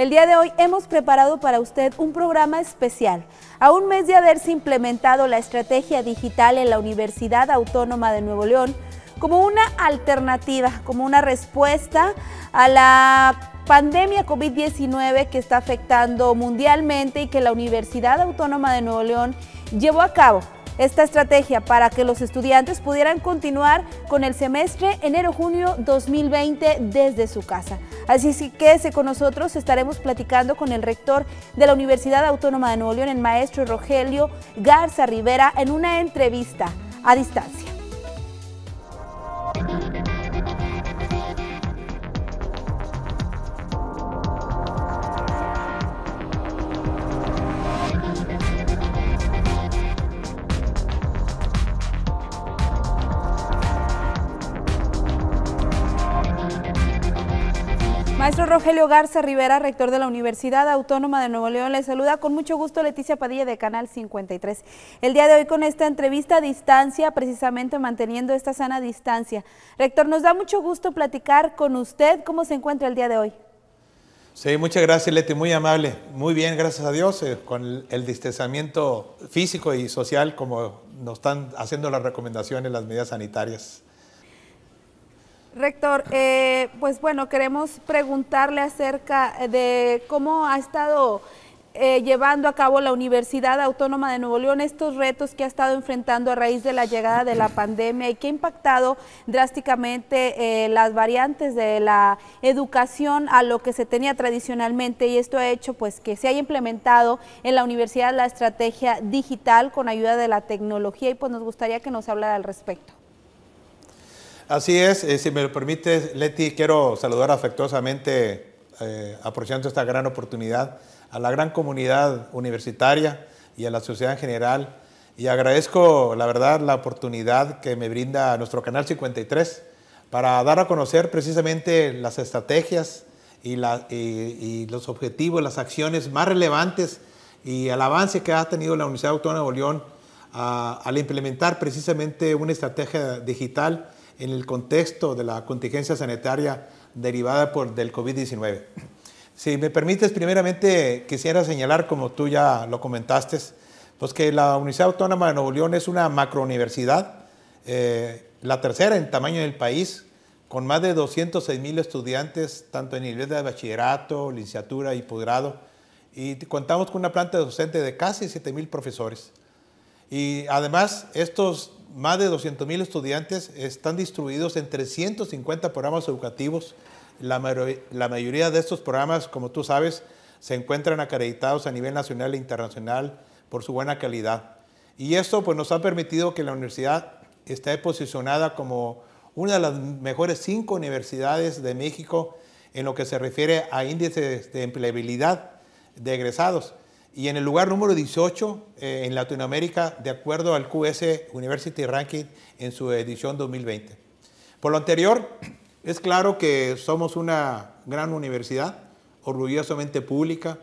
El día de hoy hemos preparado para usted un programa especial. A un mes de haberse implementado la estrategia digital en la Universidad Autónoma de Nuevo León, como una alternativa, como una respuesta a la pandemia COVID-19 que está afectando mundialmente y que la Universidad Autónoma de Nuevo León llevó a cabo esta estrategia para que los estudiantes pudieran continuar con el semestre enero-junio 2020 desde su casa. Así que quédese con nosotros, estaremos platicando con el rector de la Universidad Autónoma de Nuevo León, el maestro Rogelio Garza Rivera, en una entrevista a distancia. maestro Rogelio Garza Rivera, rector de la Universidad Autónoma de Nuevo León, le saluda con mucho gusto Leticia Padilla de Canal 53. El día de hoy con esta entrevista a distancia, precisamente manteniendo esta sana distancia. Rector, nos da mucho gusto platicar con usted. ¿Cómo se encuentra el día de hoy? Sí, muchas gracias Leti, muy amable. Muy bien, gracias a Dios, eh, con el, el distanciamiento físico y social como nos están haciendo las recomendaciones, las medidas sanitarias. Rector, eh, pues bueno, queremos preguntarle acerca de cómo ha estado eh, llevando a cabo la Universidad Autónoma de Nuevo León estos retos que ha estado enfrentando a raíz de la llegada de la pandemia y que ha impactado drásticamente eh, las variantes de la educación a lo que se tenía tradicionalmente y esto ha hecho pues que se haya implementado en la universidad la estrategia digital con ayuda de la tecnología y pues nos gustaría que nos hablara al respecto. Así es, eh, si me lo permite Leti, quiero saludar afectuosamente, eh, aprovechando esta gran oportunidad, a la gran comunidad universitaria y a la sociedad en general. Y agradezco, la verdad, la oportunidad que me brinda nuestro Canal 53 para dar a conocer precisamente las estrategias y, los objetivos, las acciones más relevantes y el avance que ha tenido la Universidad Autónoma de León al implementar precisamente una estrategia digital en el contexto de la contingencia sanitaria derivada por, del COVID-19. Si me permites, primeramente quisiera señalar, como tú ya lo comentaste, pues que la Universidad Autónoma de Nuevo León es una macrouniversidad, eh, la tercera en tamaño del país, con más de 206 mil estudiantes, tanto en nivel de bachillerato, licenciatura y posgrado, y contamos con una planta docente de casi 7 mil profesores. Y además, estos más de 200.000 estudiantes están distribuidos en 350 programas educativos. La, mayoría de estos programas, como tú sabes, se encuentran acreditados a nivel nacional e internacional por su buena calidad. Y esto pues, nos ha permitido que la universidad esté posicionada como una de las mejores cinco universidades de México en lo que se refiere a índices de empleabilidad de egresados. Y en el lugar número 18 eh, en Latinoamérica, de acuerdo al QS University Ranking en su edición 2020. Por lo anterior, es claro que somos una gran universidad, orgullosamente pública,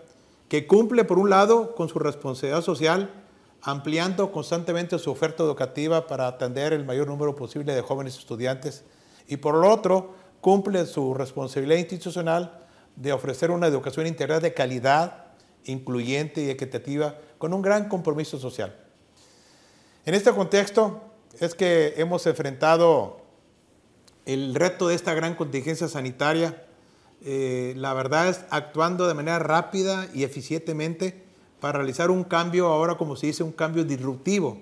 que cumple por un lado con su responsabilidad social, ampliando constantemente su oferta educativa para atender el mayor número posible de jóvenes estudiantes, y por lo otro, cumple su responsabilidad institucional de ofrecer una educación integral de calidad incluyente y equitativa con un gran compromiso social. En este contexto es que hemos enfrentado el reto de esta gran contingencia sanitaria, eh, la verdad es actuando de manera rápida y eficientemente para realizar un cambio, ahora como se dice, un cambio disruptivo.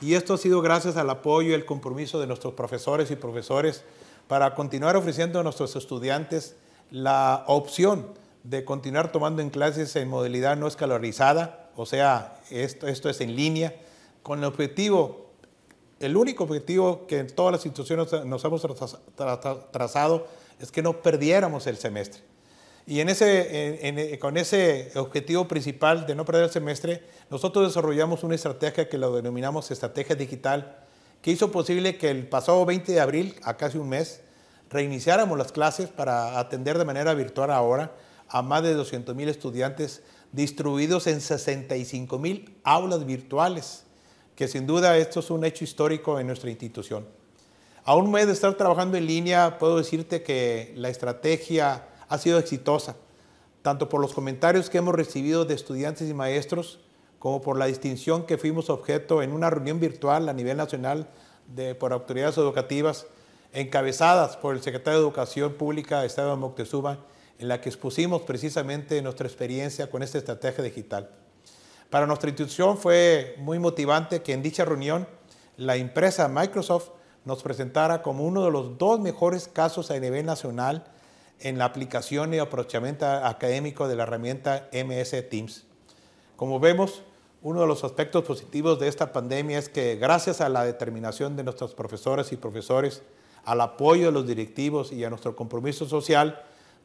Y esto ha sido gracias al apoyo y el compromiso de nuestros profesores y profesores para continuar ofreciendo a nuestros estudiantes la opción de continuar tomando en clases en modalidad no escalarizada, o sea, esto, es en línea, con el objetivo, el único objetivo que en todas las instituciones nos hemos trazado es que no perdiéramos el semestre. Y en eh, con ese objetivo principal de no perder el semestre, nosotros desarrollamos una estrategia que la denominamos estrategia digital, que hizo posible que el pasado 20 de abril, a casi un mes, reiniciáramos las clases para atender de manera virtual ahora a más de 200.000 estudiantes distribuidos en 65.000 aulas virtuales, que sin duda esto es un hecho histórico en nuestra institución. Aún me de estar trabajando en línea, puedo decirte que la estrategia ha sido exitosa, tanto por los comentarios que hemos recibido de estudiantes y maestros, como por la distinción que fuimos objeto en una reunión virtual a nivel nacional de, por autoridades educativas encabezadas por el secretario de Educación Pública, de Moctezuma, en la que expusimos precisamente nuestra experiencia con esta estrategia digital. Para nuestra institución fue muy motivante que en dicha reunión la empresa Microsoft nos presentara como uno de los dos mejores casos a nivel nacional en la aplicación y aprovechamiento académico de la herramienta MS Teams. Como vemos, uno de los aspectos positivos de esta pandemia es que gracias a la determinación de nuestros profesores y profesores, al apoyo de los directivos y a nuestro compromiso social,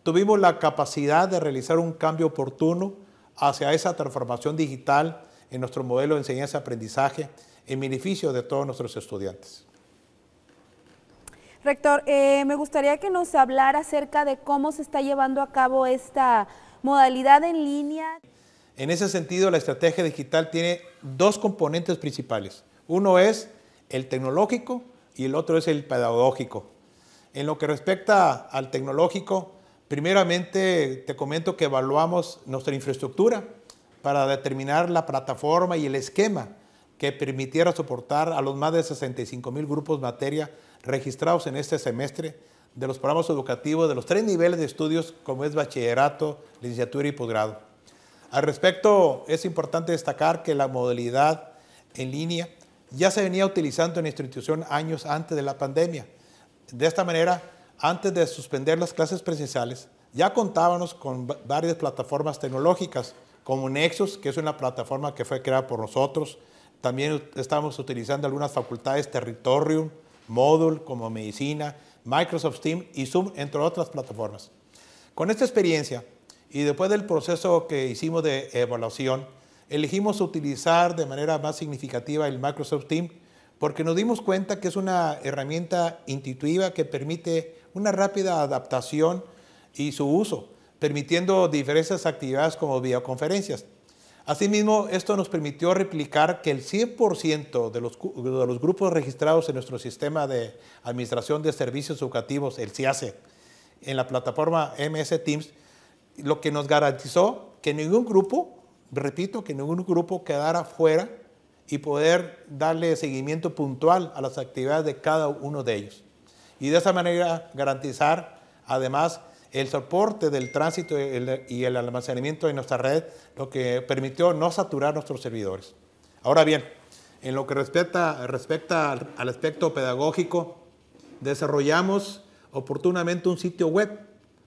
Tuvimos la capacidad de realizar un cambio oportuno hacia esa transformación digital en nuestro modelo de enseñanza-aprendizaje en beneficio de todos nuestros estudiantes. Rector, eh, me gustaría que nos hablara acerca de cómo se está llevando a cabo esta modalidad en línea. En ese sentido, la estrategia digital tiene dos componentes principales. Uno es el tecnológico y el otro es el pedagógico. En lo que respecta al tecnológico, Primeramente, te comento que evaluamos nuestra infraestructura para determinar la plataforma y el esquema que permitiera soportar a los más de 65 mil grupos materia registrados en este semestre de los programas educativos de los tres niveles de estudios como es bachillerato, licenciatura y posgrado. Al respecto, es importante destacar que la modalidad en línea ya se venía utilizando en la institución años antes de la pandemia. De esta manera, antes de suspender las clases presenciales, ya contábamos con varias plataformas tecnológicas, como Nexus, que es una plataforma que fue creada por nosotros. También estamos utilizando algunas facultades, Territorium, Módul, como Medicina, Microsoft Team y Zoom, entre otras plataformas. Con esta experiencia y después del proceso que hicimos de evaluación, elegimos utilizar de manera más significativa el Microsoft Team porque nos dimos cuenta que es una herramienta intuitiva que permite una rápida adaptación y su uso, permitiendo diversas actividades como videoconferencias. Asimismo, esto nos permitió replicar que el 100% de los, de los, grupos registrados en nuestro sistema de administración de servicios educativos, el CIACE, en la plataforma MS Teams, lo que nos garantizó que ningún grupo, repito, que ningún grupo quedara fuera y poder darle seguimiento puntual a las actividades de cada uno de ellos y de esa manera garantizar además el soporte del tránsito y el almacenamiento en nuestra red, lo que permitió no saturar nuestros servidores. Ahora bien, en lo que respecta, al, al aspecto pedagógico, desarrollamos oportunamente un sitio web,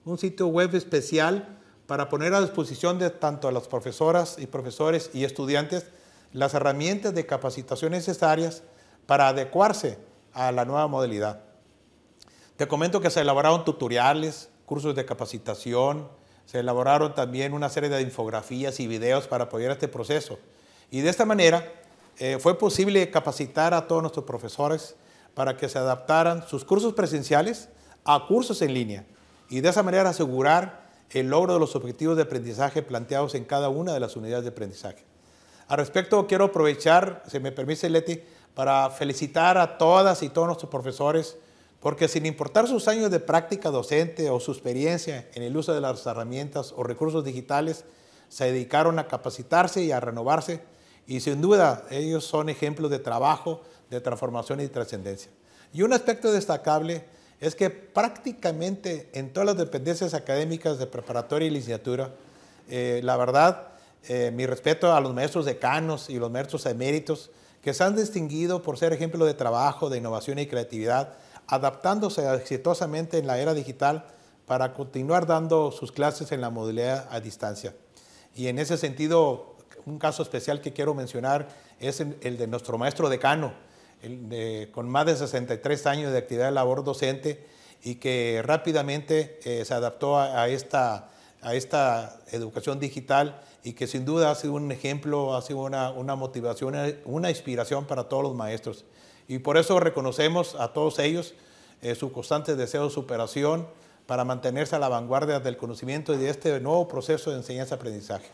un sitio web especial para poner a disposición de tanto a las profesoras y profesores y estudiantes las herramientas de capacitación necesarias para adecuarse a la nueva modalidad. Te comento que se elaboraron tutoriales, cursos de capacitación, se elaboraron también una serie de infografías y videos para apoyar este proceso. Y de esta manera eh, fue posible capacitar a todos nuestros profesores para que se adaptaran sus cursos presenciales a cursos en línea y de esa manera asegurar el logro de los objetivos de aprendizaje planteados en cada una de las unidades de aprendizaje. Al respecto, quiero aprovechar, si me permite Leti, para felicitar a todas y todos nuestros profesores, porque sin importar sus años de práctica docente o su experiencia en el uso de las herramientas o recursos digitales, se dedicaron a capacitarse y a renovarse y sin duda ellos son ejemplos de trabajo, de transformación y trascendencia. Y un aspecto destacable es que prácticamente en todas las dependencias académicas de preparatoria y licenciatura, eh, la verdad, eh, mi respeto a los maestros decanos y los maestros eméritos que se han distinguido por ser ejemplos de trabajo, de innovación y creatividad, adaptándose exitosamente en la era digital para continuar dando sus clases en la modalidad a distancia. Y en ese sentido, un caso especial que quiero mencionar es el de nuestro maestro decano, con más de 63 años de actividad de labor docente y que rápidamente eh, se adaptó a, a, esta, educación digital y que sin duda ha sido un ejemplo, ha sido una motivación, una inspiración para todos los maestros. Y por eso reconocemos a todos ellos eh, su constante deseo de superación para mantenerse a la vanguardia del conocimiento y de este nuevo proceso de enseñanza-aprendizaje.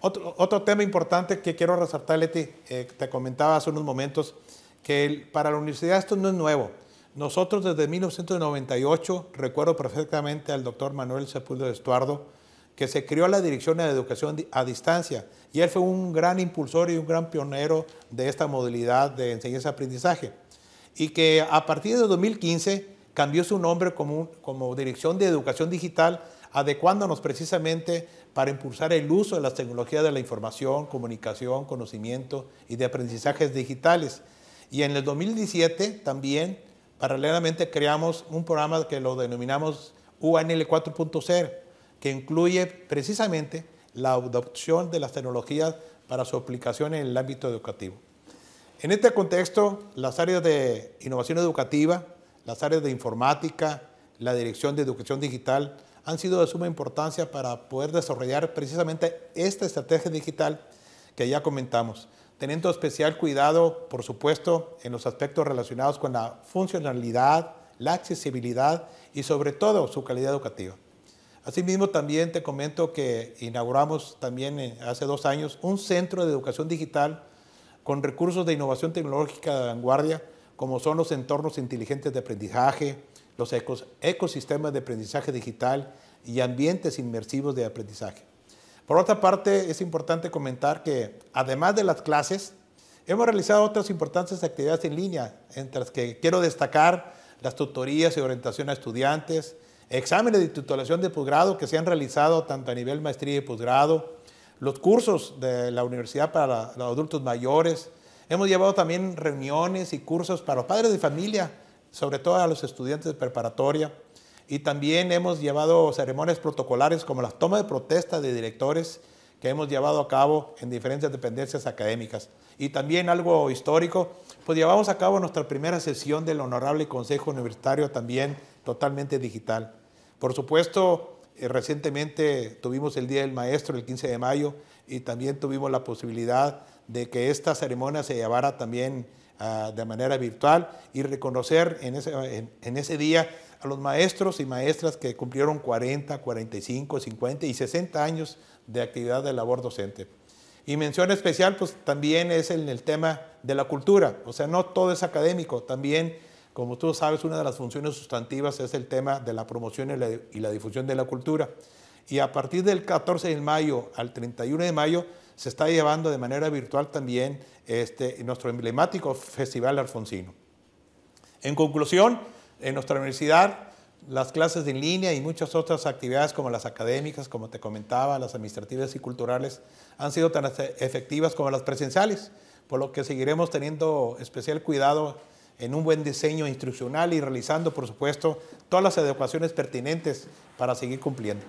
Otro, tema importante que quiero resaltar, Leti, eh, te comentaba hace unos momentos, que para la universidad esto no es nuevo. Nosotros desde 1998, recuerdo perfectamente al doctor Manuel Sepúlveda Estuardo, que se creó la Dirección de Educación a Distancia y él fue un gran impulsor y un gran pionero de esta modalidad de enseñanza-aprendizaje y que a partir de 2015 cambió su nombre como, Dirección de Educación Digital adecuándonos precisamente para impulsar el uso de las tecnologías de la información, comunicación, conocimiento y de aprendizajes digitales. Y en el 2017 también, paralelamente, creamos un programa que lo denominamos UNL 4.0 que incluye precisamente la adopción de las tecnologías para su aplicación en el ámbito educativo. En este contexto, las áreas de innovación educativa, las áreas de informática, la dirección de educación digital han sido de suma importancia para poder desarrollar precisamente esta estrategia digital que ya comentamos, teniendo especial cuidado, por supuesto, en los aspectos relacionados con la funcionalidad, la accesibilidad y sobre todo su calidad educativa. Asimismo, también te comento que inauguramos también eh, hace dos años un centro de educación digital con recursos de innovación tecnológica de vanguardia, como son los entornos inteligentes de aprendizaje, los ecosistemas de aprendizaje digital y ambientes inmersivos de aprendizaje. Por otra parte, es importante comentar que, además de las clases, hemos realizado otras importantes actividades en línea, entre las que quiero destacar las tutorías y orientación a estudiantes, exámenes de titulación de posgrado que se han realizado tanto a nivel maestría y posgrado, los cursos de la universidad para los adultos mayores. Hemos llevado también reuniones y cursos para los padres de familia, sobre todo a los estudiantes de preparatoria. Y también hemos llevado ceremonias protocolares como las tomas de protesta de directores que hemos llevado a cabo en diferentes dependencias académicas. Y también algo histórico, pues llevamos a cabo nuestra primera sesión del Honorable Consejo Universitario también totalmente digital. Por supuesto, eh, recientemente tuvimos el Día del Maestro, el 15 de mayo, y también tuvimos la posibilidad de que esta ceremonia se llevara también ah, de manera virtual y reconocer en ese, en ese día a los maestros y maestras que cumplieron 40, 45, 50 y 60 años de actividad de labor docente. Y mención especial, pues también es en el tema de la cultura, o sea, no todo es académico, también como tú sabes, una de las funciones sustantivas es el tema de la promoción y la, difusión de la cultura. Y a partir del 14 de mayo al 31 de mayo se está llevando de manera virtual también este, nuestro emblemático Festival Alfonsino. En conclusión, en nuestra universidad, las clases en línea y muchas otras actividades como las académicas, como te comentaba, las administrativas y culturales, han sido tan efectivas como las presenciales, por lo que seguiremos teniendo especial cuidado en un buen diseño instruccional y realizando, por supuesto, todas las adecuaciones pertinentes para seguir cumpliendo.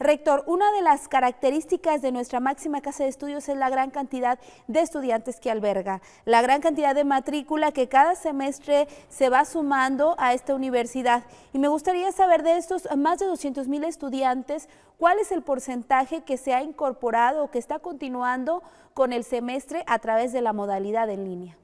Rector, una de las características de nuestra máxima casa de estudios es la gran cantidad de estudiantes que alberga, la gran cantidad de matrícula que cada semestre se va sumando a esta universidad. Y me gustaría saber de estos más de 200 mil estudiantes, ¿cuál es el porcentaje que se ha incorporado o que está continuando con el semestre a través de la modalidad en línea?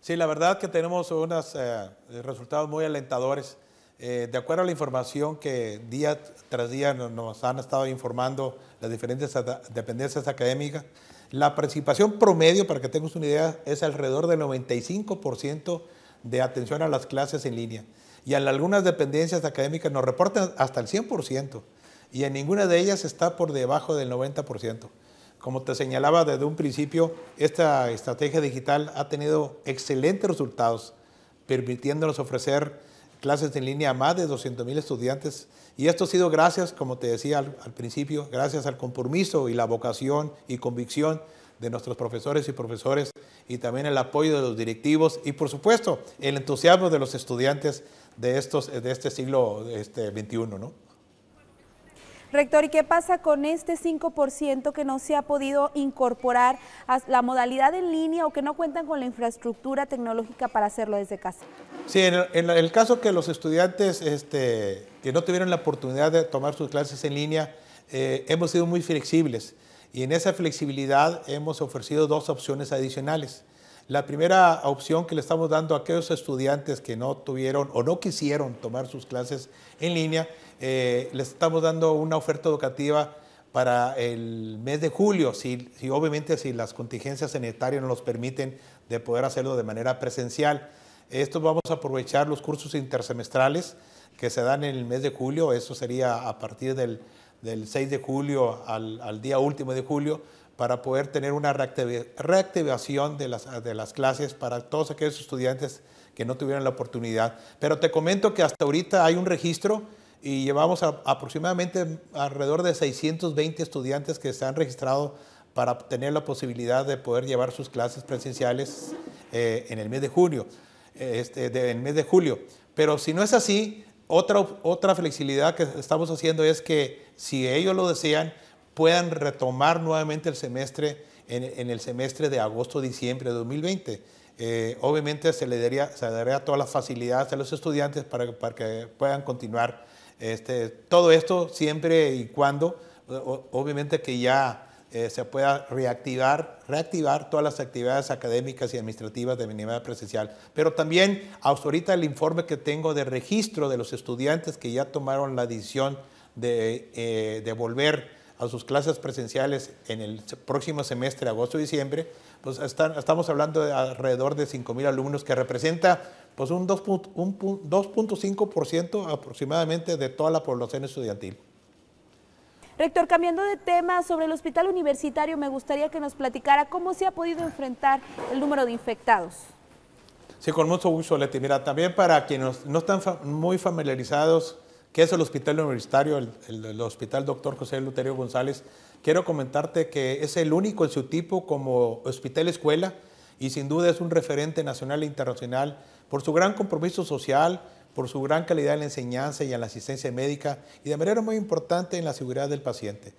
Sí, la verdad que tenemos unos eh, resultados muy alentadores. Eh, de acuerdo a la información que día tras día nos han estado informando las diferentes dependencias académicas, la participación promedio, para que tengas una idea, es alrededor del 95% de atención a las clases en línea. Y en algunas dependencias académicas nos reportan hasta el 100%, y en ninguna de ellas está por debajo del 90%. Como te señalaba desde un principio, esta estrategia digital ha tenido excelentes resultados, permitiéndonos ofrecer clases en línea a más de 200.000 estudiantes. Y esto ha sido gracias, como te decía al, principio, gracias al compromiso y la vocación y convicción de nuestros profesores y profesores y también el apoyo de los directivos y, por supuesto, el entusiasmo de los estudiantes de, estos, de este siglo este, XXI. ¿no? Rector, ¿y qué pasa con este 5% que no se ha podido incorporar a la modalidad en línea o que no cuentan con la infraestructura tecnológica para hacerlo desde casa? Sí, en el, caso que los estudiantes este, que no tuvieron la oportunidad de tomar sus clases en línea, eh, hemos sido muy flexibles y en esa flexibilidad hemos ofrecido dos opciones adicionales. La primera opción que le estamos dando a aquellos estudiantes que no tuvieron o no quisieron tomar sus clases en línea eh, les estamos dando una oferta educativa para el mes de julio, si, obviamente si las contingencias sanitarias nos permiten de poder hacerlo de manera presencial. Esto vamos a aprovechar los cursos intersemestrales que se dan en el mes de julio, eso sería a partir del, 6 de julio al, día último de julio, para poder tener una reactivación de las, de las clases para todos aquellos estudiantes que no tuvieron la oportunidad. Pero te comento que hasta ahorita hay un registro y llevamos aproximadamente alrededor de 620 estudiantes que se han registrado para tener la posibilidad de poder llevar sus clases presenciales eh, en el mes de junio, este, en mes de julio. Pero si no es así, otra, otra flexibilidad que estamos haciendo es que si ellos lo desean, puedan retomar nuevamente el semestre en, el semestre de agosto-diciembre de 2020. Eh, obviamente se le daría, se daría todas las facilidades a los estudiantes para, para que puedan continuar este, todo esto siempre y cuando, obviamente que ya eh, se pueda reactivar, reactivar todas las actividades académicas y administrativas de minimidad presencial. Pero también, ahorita el informe que tengo de registro de los estudiantes que ya tomaron la decisión de, eh, volver a sus clases presenciales en el próximo semestre, agosto diciembre, pues estamos hablando de alrededor de 5.000 alumnos, que representa pues un 2.5% aproximadamente de toda la población estudiantil. Rector, cambiando de tema, sobre el hospital universitario me gustaría que nos platicara cómo se ha podido enfrentar el número de infectados. Sí, con mucho gusto, Leti. Mira, también para quienes no están muy familiarizados qué es el hospital universitario, el, el hospital doctor José Luterio González, quiero comentarte que es el único en su tipo como hospital escuela y sin duda es un referente nacional e internacional por su gran compromiso social, por su gran calidad en la enseñanza y en la asistencia médica y de manera muy importante en la seguridad del paciente.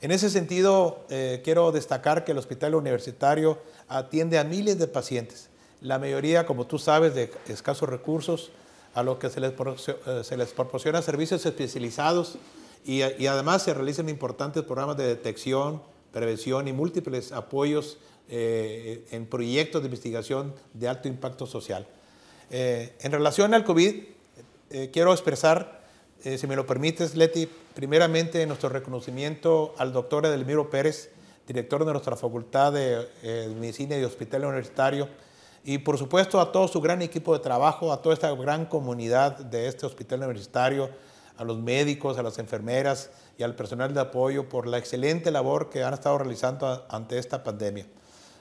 En ese sentido, eh, quiero destacar que el Hospital Universitario atiende a miles de pacientes, la mayoría, como tú sabes, de escasos recursos, a los que eh, se les, proporciona servicios especializados y, además se realizan importantes programas de detección, prevención y múltiples apoyos eh, en proyectos de investigación de alto impacto social. Eh, en relación al COVID, eh, quiero expresar, eh, si me lo permites, Leti, primeramente nuestro reconocimiento al doctor Edelmiro Pérez, director de nuestra Facultad de Medicina y Hospital Universitario, y por supuesto a todo su gran equipo de trabajo, a toda esta gran comunidad de este hospital universitario, a los médicos, a las enfermeras y al personal de apoyo por la excelente labor que han estado realizando ante esta pandemia.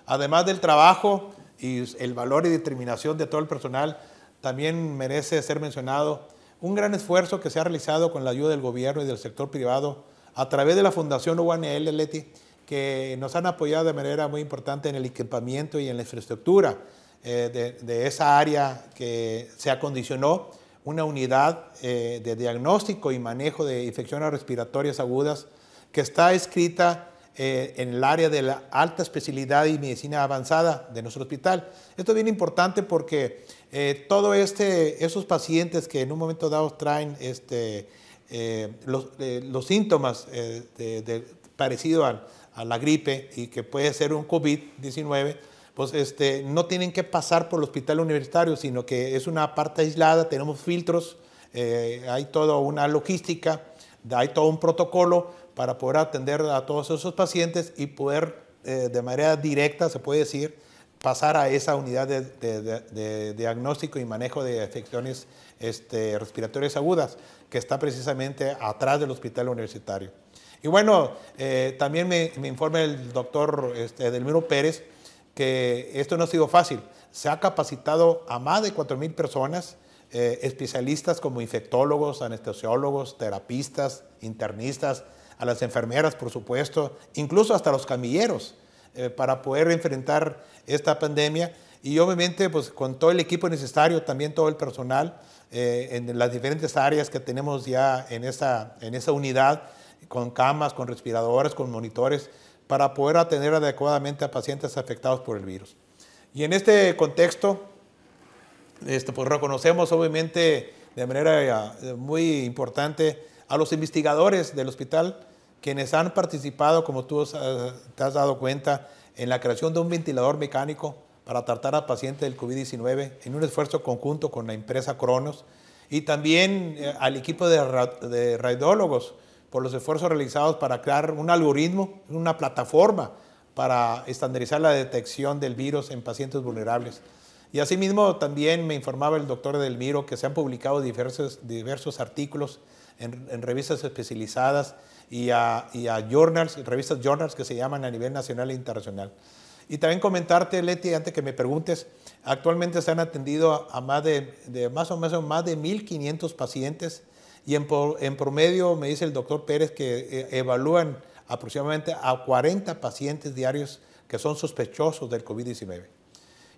Además del trabajo y el valor y determinación de todo el personal también merece ser mencionado. Un gran esfuerzo que se ha realizado con la ayuda del gobierno y del sector privado a través de la Fundación UANL, Leti, que nos han apoyado de manera muy importante en el equipamiento y en la infraestructura eh, de, esa área que se acondicionó una unidad eh, de diagnóstico y manejo de infecciones respiratorias agudas que está escrita eh, en el área de la alta especialidad y medicina avanzada de nuestro hospital. Esto es bien importante porque eh, todos este, esos pacientes que en un momento dado traen este, eh, los, síntomas parecidos parecido a, la gripe y que puede ser un COVID-19, pues este, no tienen que pasar por el hospital universitario, sino que es una parte aislada, tenemos filtros, hay toda una logística, hay todo un protocolo para poder atender a todos esos pacientes y poder eh, de manera directa, se puede decir, pasar a esa unidad de, diagnóstico y manejo de afecciones este, respiratorias agudas, que está precisamente atrás del hospital universitario. Y bueno, eh, también me, informa el doctor este, Pérez que esto no ha sido fácil. Se ha capacitado a más de 4.000 personas, eh, especialistas como infectólogos, anestesiólogos, terapistas, internistas, a las enfermeras, por supuesto, incluso hasta los camilleros, eh, para poder enfrentar esta pandemia. Y obviamente, pues con todo el equipo necesario, también todo el personal eh, en las diferentes áreas que tenemos ya en esa, en esa unidad, con camas, con respiradores, con monitores, para poder atender adecuadamente a pacientes afectados por el virus. Y en este contexto, este, pues reconocemos obviamente de manera eh, muy importante a los investigadores del hospital, quienes han participado, como tú eh, te has dado cuenta, en la creación de un ventilador mecánico para tratar a pacientes del COVID-19 en un esfuerzo conjunto con la empresa Cronos y también eh, al equipo de, de radiólogos por los esfuerzos realizados para crear un algoritmo, una plataforma para estandarizar la detección del virus en pacientes vulnerables. Y asimismo también me informaba el doctor Delmiro que se han publicado diversos, diversos artículos en, revistas especializadas y a, y journals, revistas journals que se llaman a nivel nacional e internacional. Y también comentarte, Leti, antes que me preguntes, actualmente se han atendido a, más, de, más o menos más de 1.500 pacientes y en, en, promedio, me dice el doctor Pérez, que eh, evalúan aproximadamente a 40 pacientes diarios que son sospechosos del COVID-19.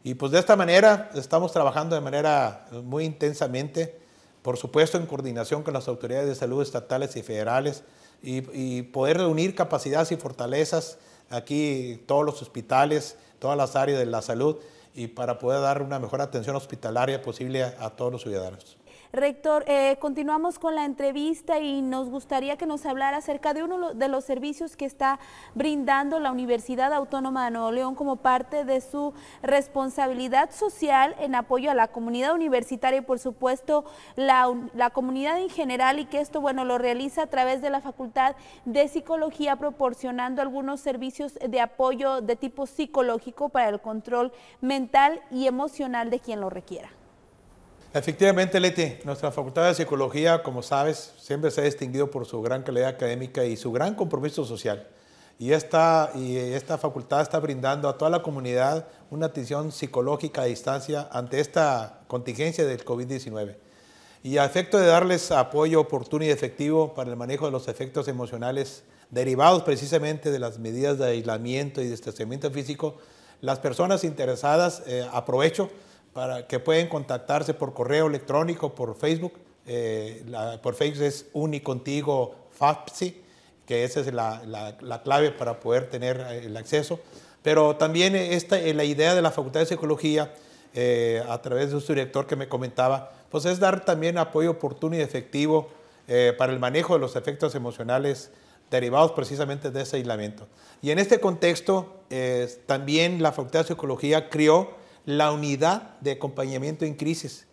Y pues de esta manera estamos trabajando de manera muy intensamente, por supuesto en coordinación con las autoridades de salud estatales y federales, y, poder reunir capacidades y fortalezas aquí, todos los hospitales, todas las áreas de la salud, y para poder dar una mejor atención hospitalaria posible a todos los ciudadanos. Rector, eh, continuamos con la entrevista y nos gustaría que nos hablara acerca de uno de los servicios que está brindando la Universidad Autónoma de Nuevo León como parte de su responsabilidad social en apoyo a la comunidad universitaria y por supuesto la, la comunidad en general y que esto bueno lo realiza a través de la Facultad de Psicología proporcionando algunos servicios de apoyo de tipo psicológico para el control mental y emocional de quien lo requiera. Efectivamente, Leti, nuestra Facultad de Psicología, como sabes, siempre se ha distinguido por su gran calidad académica y su gran compromiso social. Y esta, y esta facultad está brindando a toda la comunidad una atención psicológica a distancia ante esta contingencia del COVID-19. Y a efecto de darles apoyo oportuno y efectivo para el manejo de los efectos emocionales derivados precisamente de las medidas de aislamiento y distanciamiento físico, las personas interesadas, aprovechan. aprovecho, que pueden contactarse por correo electrónico, por Facebook. Eh, por Facebook es FAPSI, que esa es la, clave para poder tener eh, el acceso. Pero también esta, eh, la idea de la Facultad de Psicología, a través de su director que me comentaba, pues es dar también apoyo oportuno y efectivo para el manejo de los efectos emocionales derivados precisamente de ese aislamiento. Y en este contexto, también la Facultad de Psicología crió la unidad de acompañamiento en crisis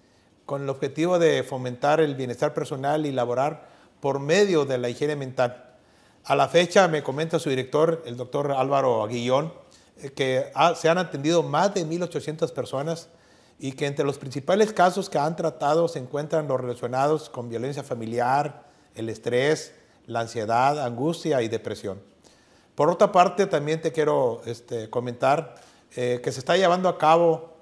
con el objetivo de fomentar el bienestar personal y laborar por medio de la higiene mental. A la fecha, me comenta su director, el doctor Álvaro Aguillón, eh, que se han atendido más de 1.800 personas y que entre los principales casos que han tratado se encuentran los relacionados con violencia familiar, el estrés, la ansiedad, angustia y depresión. Por otra parte, también te quiero este, comentar eh, que se está llevando a cabo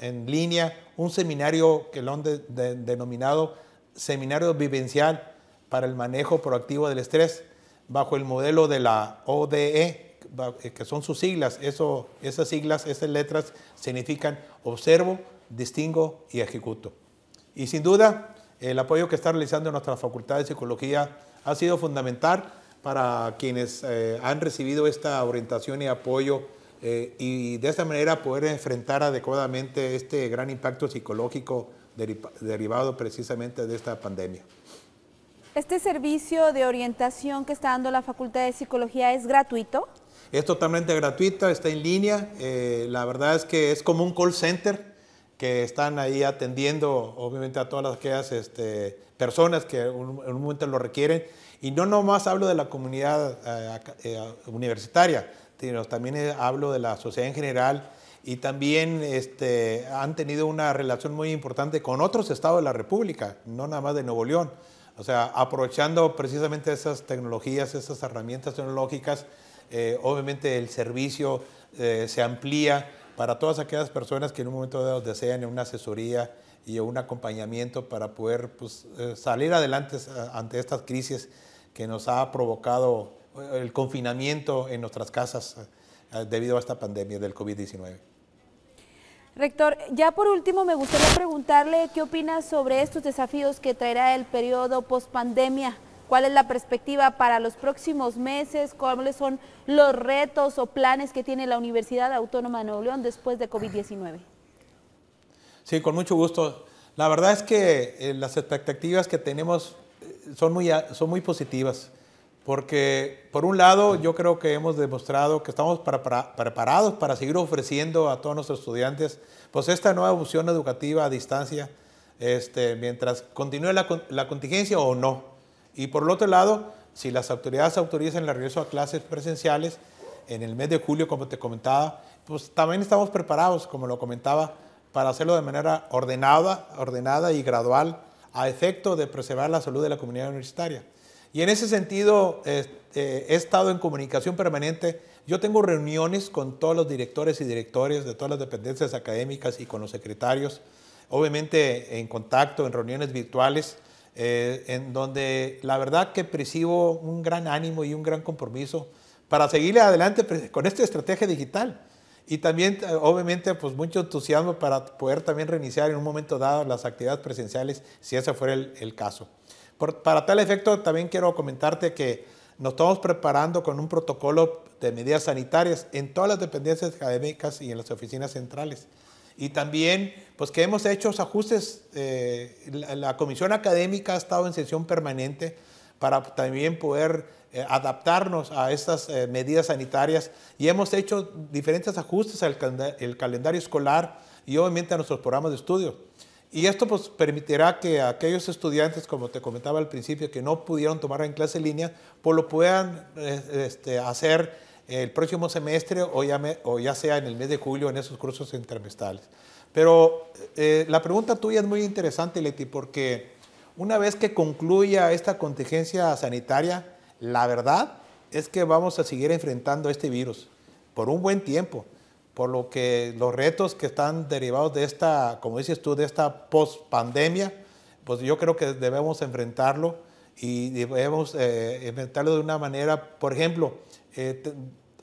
en línea un seminario que lo han denominado Seminario Vivencial para el Manejo Proactivo del Estrés, bajo el modelo de la ODE, eh, que son sus siglas. esas siglas, esas letras significan observo, distingo y ejecuto. Y sin duda, el apoyo que está realizando nuestra Facultad de Psicología ha sido fundamental para quienes eh, han recibido esta orientación y apoyo eh, y de esta manera poder enfrentar adecuadamente este gran impacto psicológico derivado precisamente de esta pandemia. ¿Este servicio de orientación que está dando la Facultad de Psicología es gratuito? Es totalmente gratuito, está en línea. Eh, la verdad es que es como un call center que están ahí atendiendo obviamente a todas aquellas este, personas que en un, momento lo requieren. Y no nomás hablo de la comunidad eh, universitaria, también eh, hablo de la sociedad en general y también este, han tenido una relación muy importante con otros estados de la República, no nada más de Nuevo León. O sea, aprovechando precisamente esas tecnologías, esas herramientas tecnológicas, eh, obviamente el servicio eh, se amplía para todas aquellas personas que en un momento dado desean una asesoría y un acompañamiento para poder pues, salir adelante ante estas crisis que nos ha provocado el confinamiento en nuestras casas eh, debido a esta pandemia del COVID-19. Rector, ya por último me gustaría preguntarle qué opinas sobre estos desafíos que traerá el periodo post-pandemia. ¿Cuál es la perspectiva para los próximos meses? ¿Cuáles son los retos o planes que tiene la Universidad Autónoma de Nuevo León después de COVID-19? Sí, con mucho gusto. La verdad es que eh, las expectativas que tenemos eh, son muy, son muy positivas. Porque, por un lado, yo creo que hemos demostrado que estamos preparados para seguir ofreciendo a todos nuestros estudiantes pues esta nueva opción educativa a distancia, este, mientras continúe la, contingencia o no. Y por el otro lado, si las autoridades autorizan el regreso a clases presenciales en el mes de julio, como te comentaba, pues también estamos preparados, como lo comentaba, para hacerlo de manera ordenada, ordenada y gradual a efecto de preservar la salud de la comunidad universitaria. Y en ese sentido eh, he estado en comunicación permanente. Yo tengo reuniones con todos los directores y directores de todas las dependencias académicas y con los secretarios, obviamente en contacto, en reuniones virtuales, eh, en donde la verdad que percibo un gran ánimo y un gran compromiso para seguirle adelante con esta estrategia digital. Y también, obviamente, pues mucho entusiasmo para poder también reiniciar en un momento dado las actividades presenciales, si ese fuera el caso para tal efecto, también quiero comentarte que nos estamos preparando con un protocolo de medidas sanitarias en todas las dependencias académicas y en las oficinas centrales. Y también, pues que hemos hecho ajustes, eh, la, comisión académica ha estado en sesión permanente para también poder eh, adaptarnos a estas eh, medidas sanitarias y hemos hecho diferentes ajustes al calendario escolar y obviamente a nuestros programas de estudio. Y esto pues, permitirá que aquellos estudiantes, como te comentaba al principio, que no pudieron tomar en clase línea, pues lo puedan eh, este, hacer el próximo semestre o ya, o ya sea en el mes de julio en esos cursos intermestales. Pero eh, la pregunta tuya es muy interesante, Leti, porque una vez que concluya esta contingencia sanitaria, la verdad es que vamos a seguir enfrentando este virus por un buen tiempo por lo que los retos que están derivados de esta, como dices tú, de esta post-pandemia, pues yo creo que debemos enfrentarlo y debemos eh, enfrentarlo de una manera, por ejemplo, eh,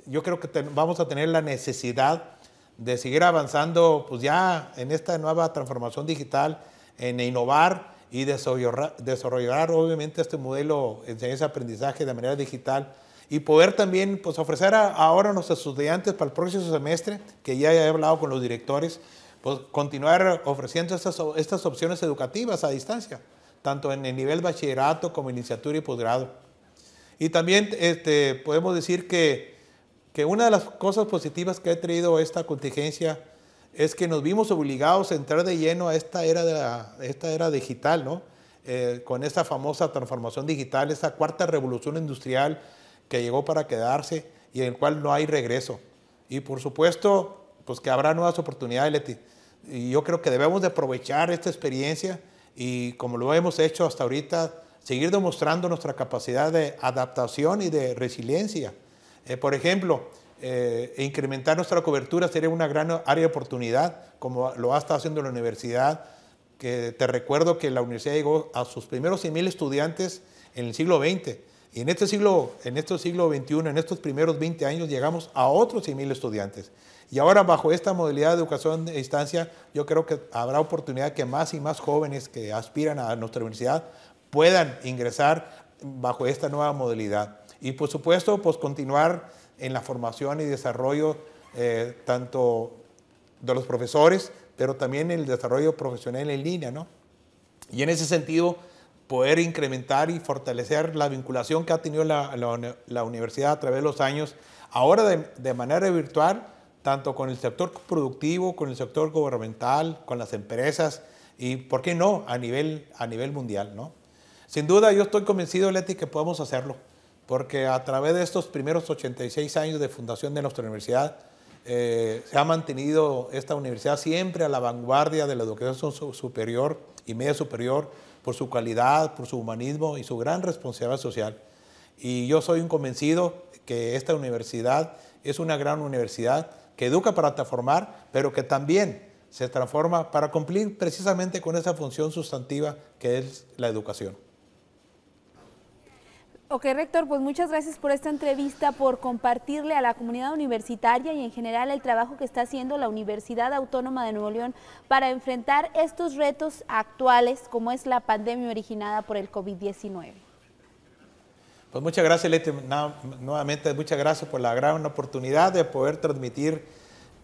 yo creo que vamos a tener la necesidad de seguir avanzando, pues ya en esta nueva transformación digital, en innovar y desarrollar, obviamente este modelo de enseñanza-aprendizaje de manera digital y poder también pues, ofrecer ahora a nuestros estudiantes para el próximo semestre, que ya he hablado con los directores, pues, continuar ofreciendo estas, estas opciones educativas a distancia, tanto en el nivel bachillerato como iniciatura y posgrado. Y también este, podemos decir que, que una de las cosas positivas que ha traído esta contingencia es que nos vimos obligados a entrar de lleno a esta era, de esta era digital, ¿no? Eh, con esta famosa transformación digital, esta cuarta revolución industrial, que llegó para quedarse y en el cual no hay regreso. Y por supuesto, pues que habrá nuevas oportunidades, Leti. Y yo creo que debemos de aprovechar esta experiencia y como lo hemos hecho hasta ahorita, seguir demostrando nuestra capacidad de adaptación y de resiliencia. Eh, por ejemplo, eh, e incrementar nuestra cobertura sería una gran área de oportunidad, como lo ha estado haciendo la universidad, que te recuerdo que la universidad llegó a sus primeros 100.000 estudiantes en el siglo XX y en este siglo, en este siglo XXI, en estos primeros 20 años, llegamos a otros 100.000 estudiantes. Y ahora bajo esta modalidad de educación de distancia, yo creo que habrá oportunidad que más y más jóvenes que aspiran a nuestra universidad puedan ingresar bajo esta nueva modalidad. Y por supuesto, pues continuar en la formación y desarrollo eh, tanto de los profesores, pero también el desarrollo profesional en línea, ¿no? Y en ese sentido, poder incrementar y fortalecer la vinculación que ha tenido la, la, universidad a través de los años, ahora de, manera virtual, tanto con el sector productivo, con el sector gubernamental, con las empresas y, ¿por qué no?, a nivel, a nivel mundial, ¿no? Sin duda, yo estoy convencido, Leti, que podemos hacerlo, porque a través de estos primeros 86 años de fundación de nuestra universidad, eh, se ha mantenido esta universidad siempre a la vanguardia de la educación superior y media superior, por su calidad, por su humanismo y su gran responsabilidad social. Y yo soy un convencido que esta universidad es una gran universidad que educa para transformar, pero que también se transforma para cumplir precisamente con esa función sustantiva que es la educación. Ok, rector, pues muchas gracias por esta entrevista, por compartirle a la comunidad universitaria y en general el trabajo que está haciendo la Universidad Autónoma de Nuevo León para enfrentar estos retos actuales, como es la pandemia originada por el COVID-19. Pues muchas gracias, Leti. Nuevamente, muchas gracias por la gran oportunidad de poder transmitir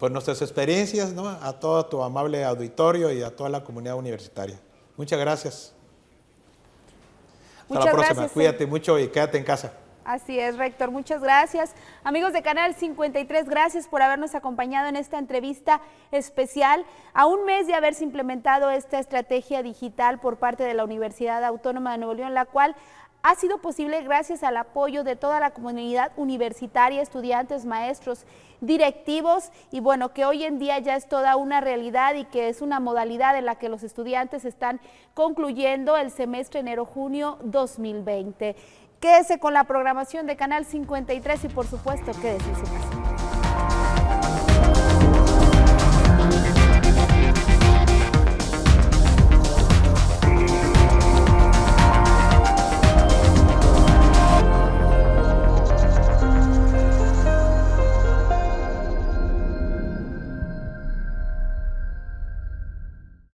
pues, nuestras experiencias a todo tu amable auditorio y a toda la comunidad universitaria. Muchas gracias. Muchas Gracias, Cuídate eh. mucho y quédate en casa. Así es, rector. Muchas gracias. Amigos de Canal 53, gracias por habernos acompañado en esta entrevista especial. A un mes de haberse implementado esta estrategia digital por parte de la Universidad Autónoma de Nuevo León, la cual ha sido posible gracias al apoyo de toda la comunidad universitaria, estudiantes, maestros, directivos y bueno, que hoy en día ya es toda una realidad y que es una modalidad en la que los estudiantes están concluyendo el semestre enero-junio 2020. Quédese con la programación de Canal 53 y por supuesto quédese en